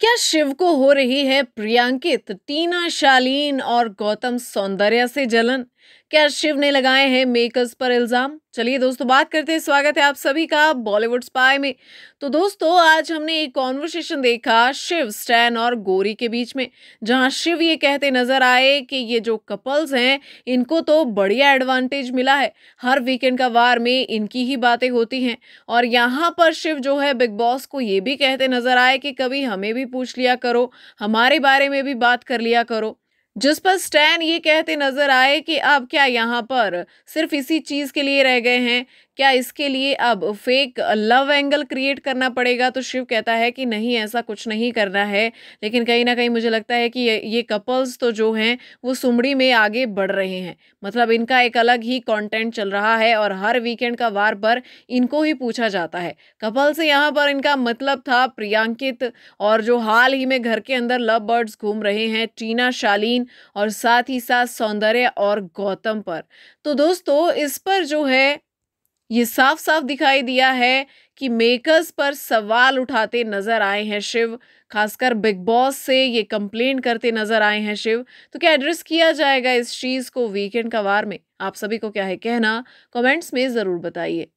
क्या शिव को हो रही है प्रियांकित टीना शालीन और गौतम सौंदर्य से जलन क्या शिव ने लगाए हैं मेकर्स पर इल्जाम चलिए दोस्तों बात करते हैं स्वागत है आप सभी का बॉलीवुड स्पाई में तो दोस्तों आज हमने एक कॉन्वर्सेशन देखा शिव स्टैन और गोरी के बीच में जहां शिव ये कहते नजर आए कि ये जो कपल्स हैं इनको तो बढ़िया एडवांटेज मिला है हर वीकेंड का वार में इनकी ही बातें होती हैं और यहाँ पर शिव जो है बिग बॉस को ये भी कहते नजर आए कि कभी हमें भी पूछ लिया करो हमारे बारे में भी बात कर लिया करो जिस पर स्टैन ये कहते नजर आए कि अब क्या यहाँ पर सिर्फ इसी चीज़ के लिए रह गए हैं क्या इसके लिए अब फेक लव एंगल क्रिएट करना पड़ेगा तो शिव कहता है कि नहीं ऐसा कुछ नहीं करना है लेकिन कहीं ना कहीं मुझे लगता है कि ये, ये कपल्स तो जो हैं वो सुमड़ी में आगे बढ़ रहे हैं मतलब इनका एक अलग ही कंटेंट चल रहा है और हर वीकेंड का वार पर इनको ही पूछा जाता है कपल से यहाँ पर इनका मतलब था प्रियांकित और जो हाल ही में घर के अंदर लव बर्ड्स घूम रहे हैं टीना शालीन और साथ ही साथ सौंदर्य और गौतम पर तो दोस्तों इस पर जो है ये साफ साफ दिखाई दिया है कि मेकर्स पर सवाल उठाते नजर आए हैं शिव खासकर बिग बॉस से ये कंप्लेन करते नजर आए हैं शिव तो क्या एड्रेस किया जाएगा इस चीज़ को वीकेंड का वार में आप सभी को क्या है कहना कमेंट्स में ज़रूर बताइए